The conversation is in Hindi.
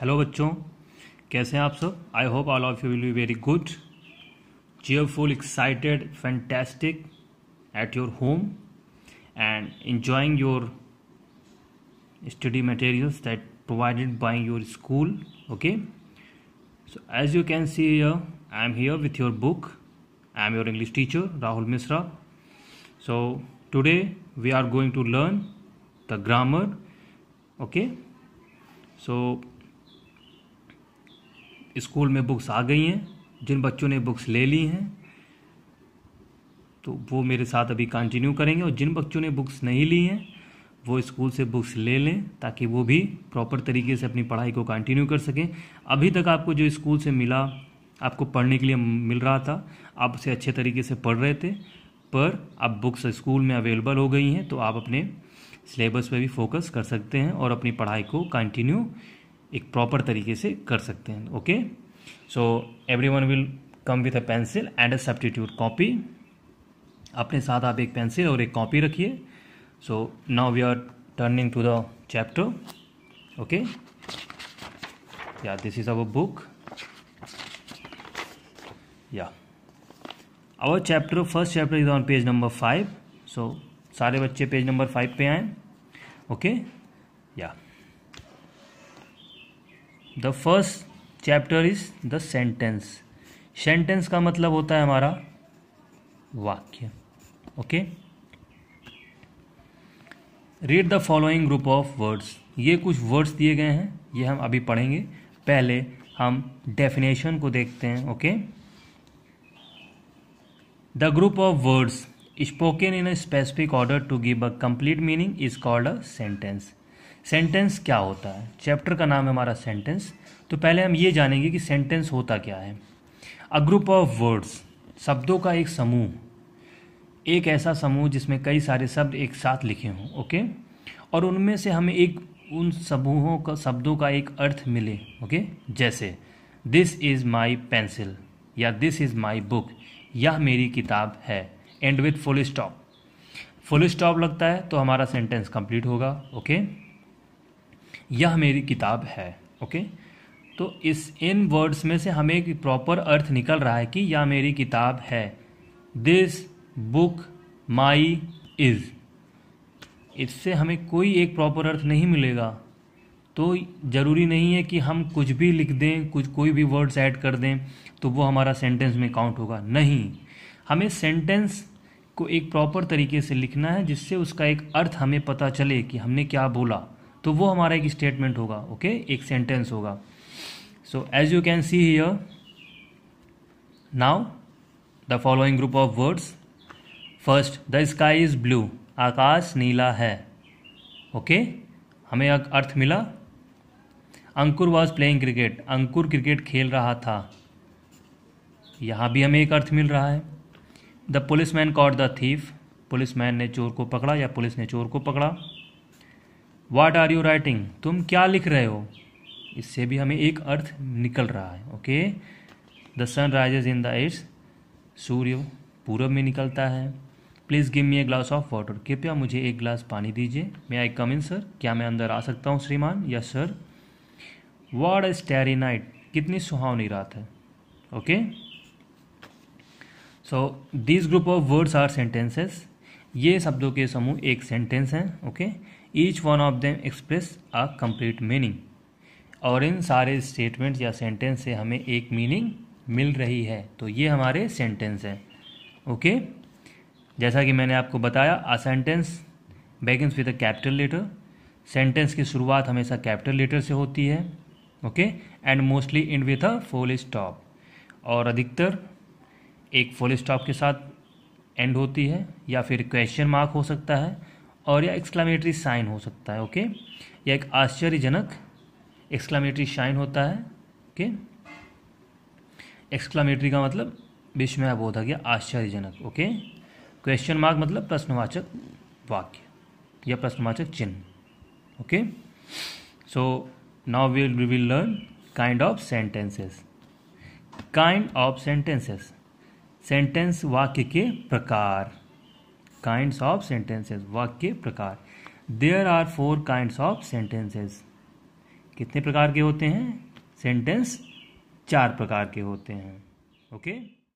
हेलो बच्चों कैसे हैं आप सब I hope all of you will be very good cheerful excited fantastic at your home and enjoying your study materials that provided by your school okay so as you can see here I am here with your book I am your English teacher Rahul Mishra so today we are going to learn the grammar okay so school में बुक्स आ गई हैं जिन बच्चों ने बुक्स ले ली हैं तो वो मेरे साथ अभी कंटिन्यू करेंगे और जिन बच्चों ने बुक्स नहीं ली हैं वो स्कूल से बुक्स ले लें ताकि वो भी प्रॉपर तरीके से अपनी पढ़ाई को कंटिन्यू कर सकें अभी तक आपको जो स्कूल से मिला आपको पढ़ने के लिए मिल रहा था आप उसे अच्छे तरीके से पढ़ रहे थे पर अब बुक्स स्कूल में अवेलेबल हो गई हैं तो आप अपने सिलेबस पर भी फोकस कर सकते हैं और अपनी पढ़ाई को कंटिन्यू एक प्रॉपर तरीके से कर सकते हैं okay so every one will come with a pencil and a substitute copy अपने साथ आप एक पेंसिल और एक कॉपी रखिए so now we are turning to the chapter okay या दिस इज अवर बुक या our chapter first chapter is on page number five so सारे बच्चे पेज नंबर फाइव पे आए ओके या the first chapter is the sentence sentence का मतलब होता है हमारा वाक्य okay read the following group of words ये कुछ वर्ड्स दिए गए हैं ये हम अभी पढ़ेंगे पहले हम डेफिनेशन को देखते हैं okay the group of words spoken in a specific order to give a complete meaning is called a sentence sentence क्या होता है चैप्टर का नाम है हमारा सेंटेंस तो पहले हम ये जानेंगे कि सेंटेंस होता क्या है अ ग्रुप ऑफ वर्ड्स शब्दों का एक समूह एक ऐसा समूह जिसमें कई सारे शब्द एक साथ लिखे हों ओके और उनमें से हमें एक उन समूहों का शब्दों का एक अर्थ मिले ओके जैसे दिस इज़ माई पेंसिल या दिस इज़ माई बुक यह मेरी किताब है and with full stop full stop लगता है तो हमारा सेंटेंस कंप्लीट होगा ओके यह मेरी किताब है ओके तो इस इन वर्ड्स में से हमें एक प्रॉपर अर्थ निकल रहा है कि यह मेरी किताब है दिस बुक माई इज़ इससे हमें कोई एक प्रॉपर अर्थ नहीं मिलेगा तो ज़रूरी नहीं है कि हम कुछ भी लिख दें कुछ कोई भी वर्ड्स ऐड कर दें तो वो हमारा सेंटेंस में काउंट होगा नहीं हमें सेंटेंस को एक प्रॉपर तरीके से लिखना है जिससे उसका एक अर्थ हमें पता चले कि हमने क्या बोला तो वो हमारा एक स्टेटमेंट होगा ओके एक सेंटेंस होगा so as you can see here now the following group of words first the sky is blue आकाश नीला है ओके okay? हमें अर्थ मिला Ankur was playing cricket Ankur cricket खेल रहा था यहाँ भी हमें एक अर्थ मिल रहा है the policeman caught the thief policeman ने चोर को पकड़ा या पुलिस ने चोर को पकड़ा वाट आर यू राइटिंग तुम क्या लिख रहे हो इससे भी हमें एक अर्थ निकल रहा है okay the sun rises in the east सूर्य पूरब में निकलता है please give me a glass of water कृपया मुझे एक ग्लास पानी दीजिए मैं आई कम इन सर क्या मैं अंदर आ सकता हूँ श्रीमान yes sir what a starry night कितनी सुहावनी रात है okay so this group of words are sentences ये शब्दों के समूह एक सेंटेंस हैं okay okay? Each one of them express a complete meaning और इन सारे स्टेटमेंट या सेंटेंस से हमें एक मीनिंग मिल रही है तो ये हमारे सेंटेंस हैं ओके जैसा कि मैंने आपको बताया a sentence begins with a capital letter sentence की शुरुआत हमेशा कैपिटल लेटर से होती है okay and mostly end with a full stop और अधिकतर एक फुल स्टॉप के साथ एंड होती है या फिर क्वेश्चन मार्क हो सकता है और या एक्सक्लामेटरी साइन हो सकता है ओके या एक आश्चर्यजनक एक्सक्लामेटरी साइन होता है ओके एक्सक्लामेटरी का मतलब विस्मय बोध आ गया आश्चर्यजनक ओके क्वेश्चन मार्क मतलब प्रश्नवाचक वाक्य या प्रश्नवाचक चिन्ह okay so now will we will learn kind of sentences kind of sentences sentence वाक्य के प्रकार काइंड ऑफ सेंटेंसेज वाक्य प्रकार there are four kinds of sentences कितने प्रकार के होते हैं सेंटेंस चार प्रकार के होते हैं ओके okay?